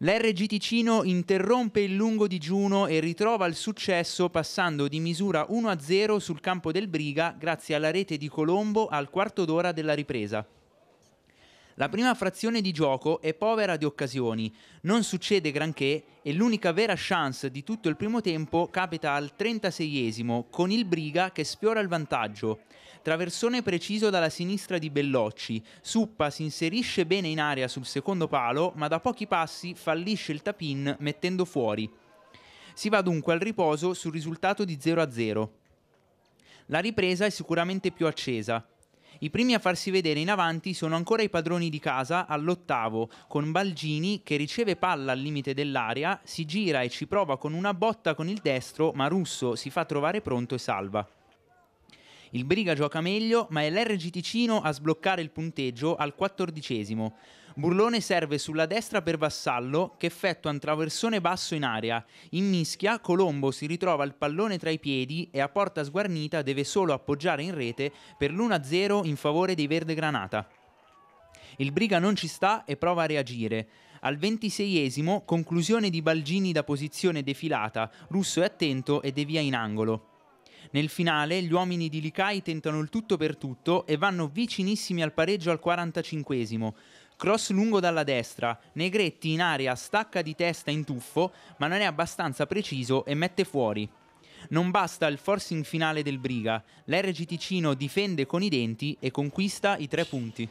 L'RG Ticino interrompe il lungo digiuno e ritrova il successo passando di misura 1-0 sul campo del Briga grazie alla rete di Colombo al quarto d'ora della ripresa. La prima frazione di gioco è povera di occasioni, non succede granché e l'unica vera chance di tutto il primo tempo capita al 36esimo con il Briga che sfiora il vantaggio. Traversone preciso dalla sinistra di Bellocci, Suppa si inserisce bene in area sul secondo palo ma da pochi passi fallisce il tapin mettendo fuori. Si va dunque al riposo sul risultato di 0-0. La ripresa è sicuramente più accesa, i primi a farsi vedere in avanti sono ancora i padroni di casa all'ottavo, con Balgini che riceve palla al limite dell'area, si gira e ci prova con una botta con il destro, ma Russo si fa trovare pronto e salva. Il Briga gioca meglio, ma è l'RG Ticino a sbloccare il punteggio al quattordicesimo. Burlone serve sulla destra per Vassallo, che effettua un traversone basso in area. In mischia, Colombo si ritrova il pallone tra i piedi e a porta sguarnita deve solo appoggiare in rete per l'1-0 in favore dei Verde Granata. Il Briga non ci sta e prova a reagire. Al ventiseiesimo, conclusione di Balgini da posizione defilata, Russo è attento e devia in angolo. Nel finale gli uomini di Likai tentano il tutto per tutto e vanno vicinissimi al pareggio al 45esimo. Cross lungo dalla destra, Negretti in area stacca di testa in tuffo, ma non è abbastanza preciso e mette fuori. Non basta il forcing finale del Briga, l'RG Ticino difende con i denti e conquista i tre punti.